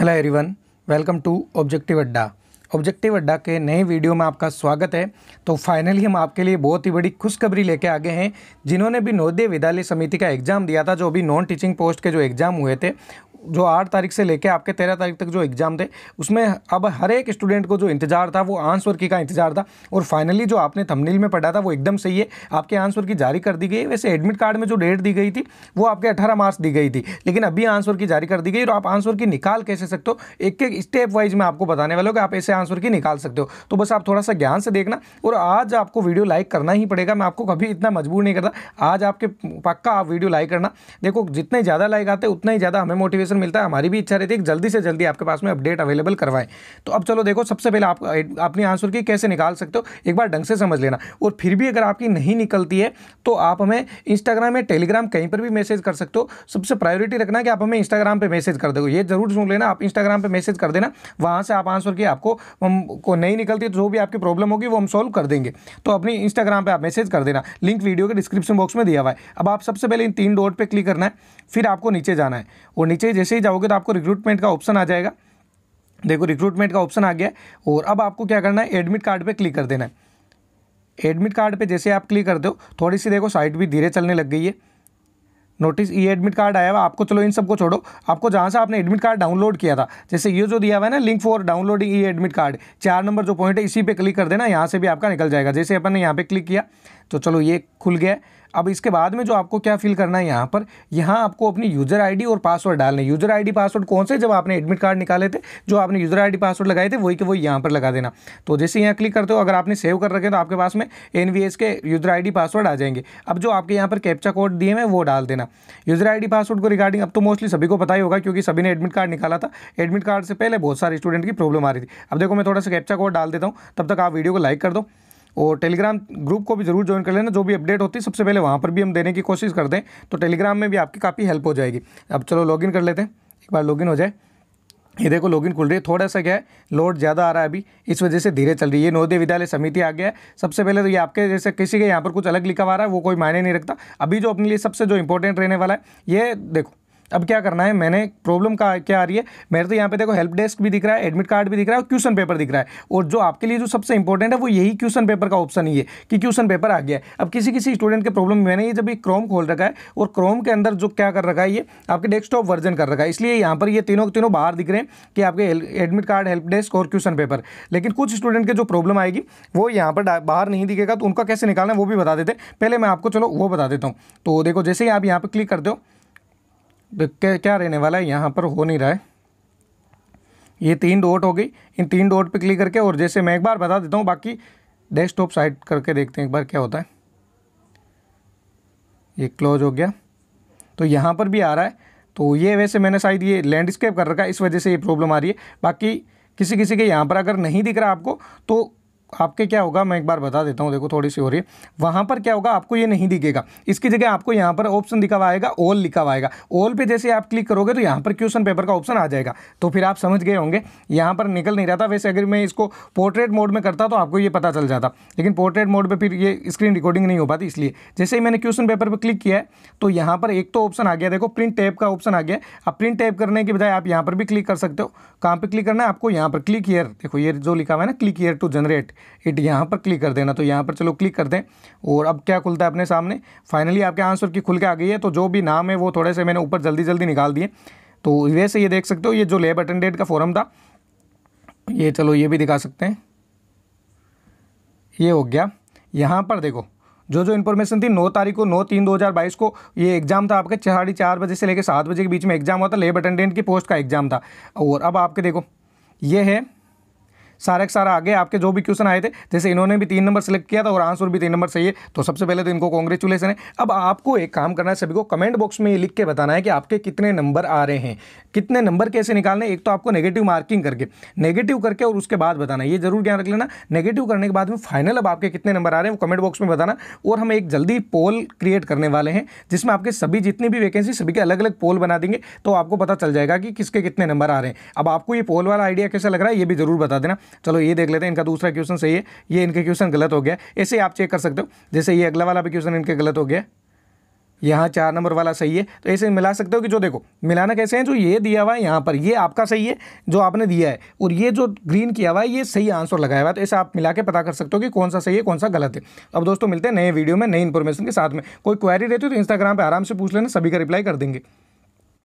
hello everyone welcome to objective Adda objective Adda के नए video में आपका स्वागत है तो फाइनली हम आपके लिए बहुत ही बड़ी खुशखबरी लेके आ गए हैं जिन्होंने भी नवोदय विद्यालय समिति का एग्ज़ाम दिया था जो अभी नॉन टीचिंग पोस्ट के जो एग्ज़ाम हुए थे जो आठ तारीख से लेकर आपके तेरह तारीख तक जो एग्ज़ाम थे उसमें अब हर एक स्टूडेंट को जो इंतजार था वो आंसर की का इंतजार था और फाइनली जो आपने थंबनेल में पढ़ा था वो एकदम सही है आपके आंसर की जारी कर दी गई वैसे एडमिट कार्ड में जो डेट दी गई थी वो आपके अठारह मार्च दी गई थी लेकिन अभी आंसर की जारी कर दी गई और आप आंसर की निकाल कैसे सकते हो एक एक स्टेप वाइज मैं आपको बताने वाला हूँ कि आप ऐसे आंसर की निकाल सकते हो तो बस आप थोड़ा सा ज्ञान से देखना और आज आपको वीडियो लाइक करना ही पड़ेगा मैं आपको कभी इतना मजबूर नहीं करता आज आपके पक्का आप वीडियो लाइक करना देखो जितने ज़्यादा लाइक आते उतना ही ज़्यादा हमें मोटिवेशन नोटिफिकेशन मिलता है हमारी भी इच्छा रहती है कि जल्दी से जल्दी आपके पास में अपडेट अवेलेबल करवाएं तो अब चलो देखो सबसे पहले आप अपनी आंसर की कैसे निकाल सकते हो एक बार ढंग से समझ लेना और फिर भी अगर आपकी नहीं निकलती है तो आप हमें इंस्टाग्राम या टेलीग्राम कहीं पर भी मैसेज कर सकते हो सबसे प्रायोरिटी रखना कि आप हमें इंस्टाग्राम पर मैसेज कर दो ये जरूर सुन लेना आप इंस्टाग्राम पर मैसेज कर देना वहाँ से आप आंसर की आपको को नहीं निकलती तो जो भी आपकी प्रॉब्लम होगी वो हम सॉल्व कर देंगे तो अपनी इंस्टाग्राम पर आप मैसेज कर देना लिंक वीडियो के डिस्क्रिप्शन बॉक्स में दिया हुआ है अब आप सबसे पहले इन तीन डॉट पर क्लिक करना है फिर आपको नीचे जाना है और नीचे जैसे ही जाओगे तो आपको रिक्रूटमेंट का ऑप्शन आ जाएगा देखो रिक्रूटमेंट का ऑप्शन आ गया और अब आपको क्या करना है एडमिट कार्ड पर क्लिक कर देना है एडमिट कार्ड पर जैसे आप क्लिक कर दो थोड़ी सी देखो साइट भी धीरे चलने लग गई है नोटिस ये एडमिट कार्ड आया हुआ आपको चलो इन सबको छोड़ो आपको जहाँ से आपने एडमिट कार्ड डाउनलोड किया था जैसे ये जो दिया हुआ है ना link for downloading e admit card चार नंबर जो पॉइंट है इसी पे क्लिक कर देना यहाँ से भी आपका निकल जाएगा जैसे अपन ने यहाँ पे क्लिक किया तो चलो ये खुल गया अब इसके बाद में जो आपको क्या फिल करना है यहाँ पर यहाँ आपको अपनी यूज़र आईडी और पासवर्ड डालने यूज़र आईडी पासवर्ड कौन से जब आपने एडमिट कार्ड निकाले थे जो आपने यूज़र आईडी पासवर्ड लगाए थे वही के वही यहाँ पर लगा देना तो जैसे यहाँ क्लिक करते हो अगर आपने सेव कर रखे तो आपके पास में एन के यूज़र आई पासवर्ड आ जाएंगे अब जो आपके यहाँ पर कैप्चा कोड दिए हैं वो डाल देना यूज़र आई पासवर्ड को रिगार्डिंग अब तो मोस्टली सभी को पता ही होगा क्योंकि सभी ने एडमिट कार्ड निकाला था एडमिट कार्ड से पहले बहुत सारे स्टूडेंट की प्रॉब्लम आ रही थी अब देखो मैं थोड़ा सा कैप्चा कोड डाल देता हूँ तब तक आप वीडियो को लाइक कर दो और टेलीग्राम ग्रुप को भी ज़रूर ज्वाइन कर लेना जो भी अपडेट होती है सबसे पहले वहाँ पर भी हम देने की कोशिश कर दें तो टेलीग्राम में भी आपकी काफ़ी हेल्प हो जाएगी अब चलो लॉगिन कर लेते हैं एक बार लॉगिन हो जाए ये देखो लॉगिन खुल रही है थोड़ा सा क्या है लोड ज़्यादा आ रहा है अभी इस वजह से धीरे चल रही है ये नवोदय विद्यालय समिति आ गया है सबसे पहले तो ये आपके जैसे किसी के यहाँ पर कुछ अलग लिखा हुआ रहा है वो कोई मायने नहीं रखता अभी जो अपने लिए सबसे जो इंपॉर्टेंट रहने वाला है ये देखो अब क्या करना है मैंने प्रॉब्लम का क्या आ रही है मेरे तो यहाँ पे देखो हेल्प डेस्क भी दिख रहा है एडमिट कार्ड भी दिख रहा है और क्वेश्चन पेपर दिख रहा है और जो आपके लिए जो सबसे इंपॉर्टेंट है वो यही क्वेश्चन पेपर का ऑप्शन ही है कि क्वेश्चन पेपर आ गया है अब किसी किसी स्टूडेंट के प्रॉब्लम मैंने ये जब ये क्रोम खोल रखा है और क्रोम के अंदर जो क्या कर रखा है ये आपके डेस्कटॉप वर्जन कर रखा है इसलिए यहाँ पर ये तीनों तीनों बाहर दिख रहे हैं कि आपके एडमिट कार्ड हेल्प डेस्क और क्वेश्चन पेपर लेकिन कुछ स्टूडेंट के जो प्रॉब्लम आएगी वो यहाँ पर बाहर नहीं दिखेगा तो उनका कैसे निकालना है वो भी बता देते पहले मैं आपको चलो वो बता देता हूँ तो देखो जैसे ही आप यहाँ पर क्लिक करते हो क्या रहने वाला है यहाँ पर हो नहीं रहा है ये तीन डॉट हो गई इन तीन डॉट पे क्लिक करके और जैसे मैं एक बार बता देता हूँ बाकी डेस्कटॉप साइड करके देखते हैं एक बार क्या होता है ये क्लोज हो गया तो यहाँ पर भी आ रहा है तो ये वैसे मैंने शायद ये लैंडस्केप कर रखा है इस वजह से ये प्रॉब्लम आ रही है बाकी किसी किसी के यहाँ पर अगर नहीं दिख रहा आपको तो आपके क्या होगा मैं एक बार बता देता हूँ देखो थोड़ी सी हो रही है वहाँ पर क्या होगा आपको ये नहीं दिखेगा इसकी जगह आपको यहाँ पर ऑप्शन दिखा हुआ आएगा ऑल लिखा हुआ आएगा ऑल पे जैसे आप क्लिक करोगे तो यहाँ पर क्वेश्चन पेपर का ऑप्शन आ जाएगा तो फिर आप समझ गए होंगे यहाँ पर निकल नहीं रहा था वैसे अगर मैं इसको पोर्ट्रेट मोड में करता तो आपको ये पता चल जाता लेकिन पोर्ट्रेट मोड पर फिर ये स्क्रीन रिकॉर्डिंग नहीं हो पाती इसलिए जैसे ही मैंने क्वेश्चन पेपर पर क्लिक किया है तो यहाँ पर एक तो ऑप्शन आ गया देखो प्रिंट टैप का ऑप्शन आ गया अब प्रिंट टैप करने के बजाय आप यहाँ पर भी क्लिक कर सकते हो कहाँ पर क्लिक करना है आपको यहाँ पर क्लिक ईयर देखो ये जो लिखा हुआ है ना click here to generate it यहाँ पर क्लिक कर देना तो यहाँ पर चलो क्लिक कर दें और अब क्या खुलता है अपने सामने फाइनली आपके आंसर की खुल के आ गई है तो जो भी नाम है वो थोड़े से मैंने ऊपर जल्दी जल्दी निकाल दिए तो वैसे ये देख सकते हो ये जो लेब अटेंडेंट का फॉरम था ये चलो ये भी दिखा सकते हैं ये हो गया यहाँ पर देखो जो जो इन्फॉर्मेशन थी नौ तारीख को नौ तीन दो हज़ार बाईस को ये एग्जाम था आपके साढ़े चार बजे से लेकर सात बजे के बीच में एग्जाम हुआ था लेब अटेंडेंट की पोस्ट का एग्जाम था और अब आपके देखो ये है सारे के सारा आगे आपके जो भी क्वेश्चन आए थे जैसे इन्होंने भी तीन नंबर सेलेक्ट किया था और आंसर भी तीन नंबर सही है तो सबसे पहले तो इनको कॉन्ग्रेचुलेसन है अब आपको एक काम करना है सभी को कमेंट बॉक्स में ये लिख के बताना है कि आपके कितने नंबर आ रहे हैं कितने नंबर कैसे निकालने एक तो आपको नेगेटिव मार्किंग करके नेगेटिव करके और उसके बाद बताना ये जरूर ध्यान रख लेना नेगेटिव करने के बाद में फाइनल अब आपके कितने नंबर आ रहे हैं वो कमेंट बॉक्स में बताना और हम एक जल्दी पोल क्रिएट करने वाले हैं जिसमें आपके सभी जितनी भी वैकेंसी सभी के अलग अलग पोल बना देंगे तो आपको पता चल जाएगा कि किसके कितने नंबर आ रहे हैं अब आपको ये पोल वाला आइडिया कैसा लग रहा है ये भी जरूर बता देना चलो ये देख लेते हैं इनका दूसरा क्वेश्चन सही है ये इनके क्वेश्चन गलत हो गया ऐसे आप चेक कर सकते हो जैसे ये अगला वाला भी क्वेश्चन इनके गलत हो गया यहाँ चार नंबर वाला सही है तो ऐसे मिला सकते हो कि जो देखो मिलाना कैसे है जो ये दिया हुआ है यहाँ पर ये आपका सही है जो आपने दिया है और ये जो ग्रीन किया हुआ है ये सही आंसर लगाया हुआ है तो ऐसे आप मिला के पता कर सकते हो कि कौन सा सही है कौन सा गलत है अब दोस्तों मिलते हैं नए वीडियो में नई इन्फॉर्मेशन के साथ में कोई क्वारी रहती है तो इंस्टाग्राम पर आराम से पूछ लेना सभी का रिप्लाई कर देंगे